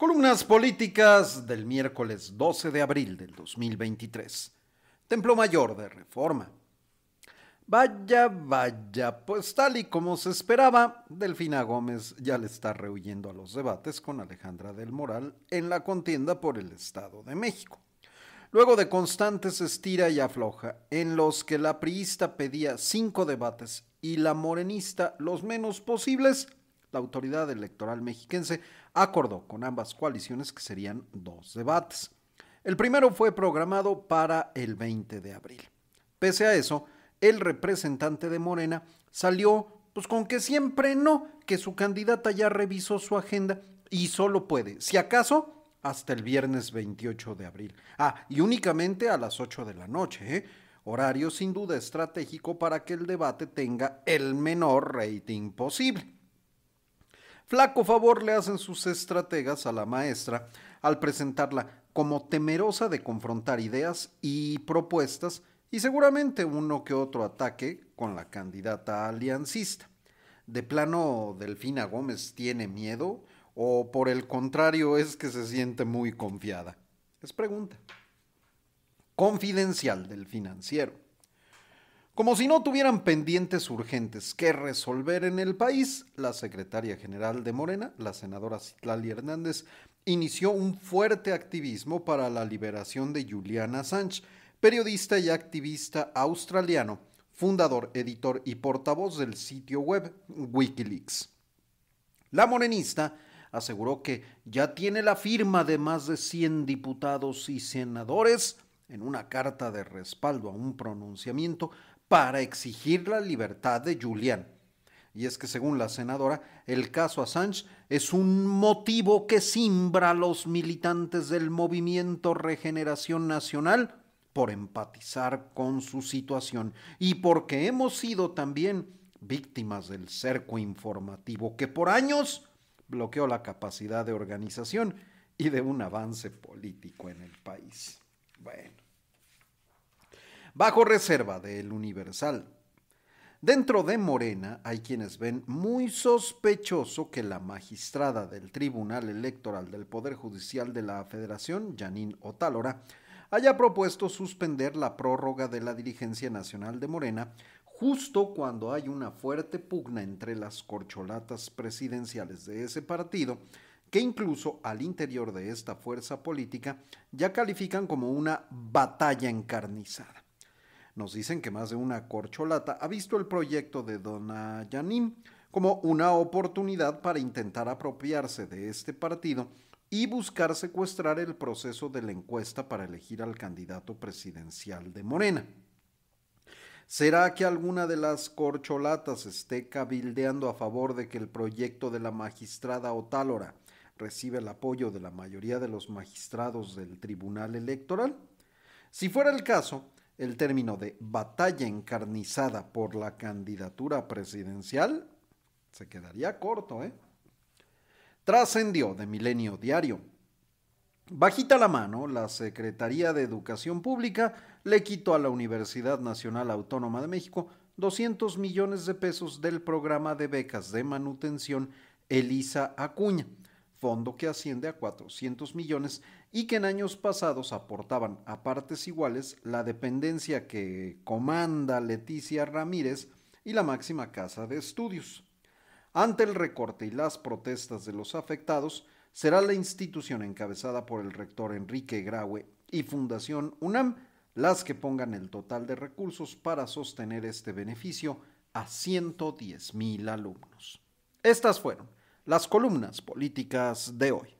Columnas políticas del miércoles 12 de abril del 2023. Templo Mayor de Reforma. Vaya, vaya, pues tal y como se esperaba, Delfina Gómez ya le está rehuyendo a los debates con Alejandra del Moral en la contienda por el Estado de México. Luego de constantes estira y afloja, en los que la priista pedía cinco debates y la morenista los menos posibles, la autoridad electoral mexiquense acordó con ambas coaliciones que serían dos debates. El primero fue programado para el 20 de abril. Pese a eso, el representante de Morena salió pues con que siempre no, que su candidata ya revisó su agenda y solo puede, si acaso, hasta el viernes 28 de abril. Ah, y únicamente a las 8 de la noche, ¿eh? horario sin duda estratégico para que el debate tenga el menor rating posible. Flaco favor le hacen sus estrategas a la maestra al presentarla como temerosa de confrontar ideas y propuestas y seguramente uno que otro ataque con la candidata aliancista. De plano, Delfina Gómez tiene miedo o por el contrario es que se siente muy confiada. Es pregunta. Confidencial del financiero. Como si no tuvieran pendientes urgentes que resolver en el país, la secretaria general de Morena, la senadora Citlali Hernández, inició un fuerte activismo para la liberación de Juliana Assange, periodista y activista australiano, fundador, editor y portavoz del sitio web Wikileaks. La morenista aseguró que ya tiene la firma de más de 100 diputados y senadores en una carta de respaldo a un pronunciamiento para exigir la libertad de Julián. Y es que según la senadora, el caso Assange es un motivo que simbra a los militantes del movimiento Regeneración Nacional por empatizar con su situación y porque hemos sido también víctimas del cerco informativo que por años bloqueó la capacidad de organización y de un avance político en el país. Bueno bajo reserva del Universal. Dentro de Morena hay quienes ven muy sospechoso que la magistrada del Tribunal Electoral del Poder Judicial de la Federación, Janine Otálora, haya propuesto suspender la prórroga de la dirigencia nacional de Morena justo cuando hay una fuerte pugna entre las corcholatas presidenciales de ese partido, que incluso al interior de esta fuerza política ya califican como una batalla encarnizada. Nos dicen que más de una corcholata ha visto el proyecto de Dona Yanin como una oportunidad para intentar apropiarse de este partido y buscar secuestrar el proceso de la encuesta para elegir al candidato presidencial de Morena. ¿Será que alguna de las corcholatas esté cabildeando a favor de que el proyecto de la magistrada Otálora reciba el apoyo de la mayoría de los magistrados del Tribunal Electoral? Si fuera el caso, el término de batalla encarnizada por la candidatura presidencial se quedaría corto, ¿eh? Trascendió de Milenio Diario. Bajita la mano, la Secretaría de Educación Pública le quitó a la Universidad Nacional Autónoma de México 200 millones de pesos del programa de becas de manutención Elisa Acuña fondo que asciende a 400 millones y que en años pasados aportaban a partes iguales la dependencia que comanda Leticia Ramírez y la máxima casa de estudios. Ante el recorte y las protestas de los afectados, será la institución encabezada por el rector Enrique Graue y Fundación UNAM las que pongan el total de recursos para sostener este beneficio a 110 mil alumnos. Estas fueron las columnas políticas de hoy.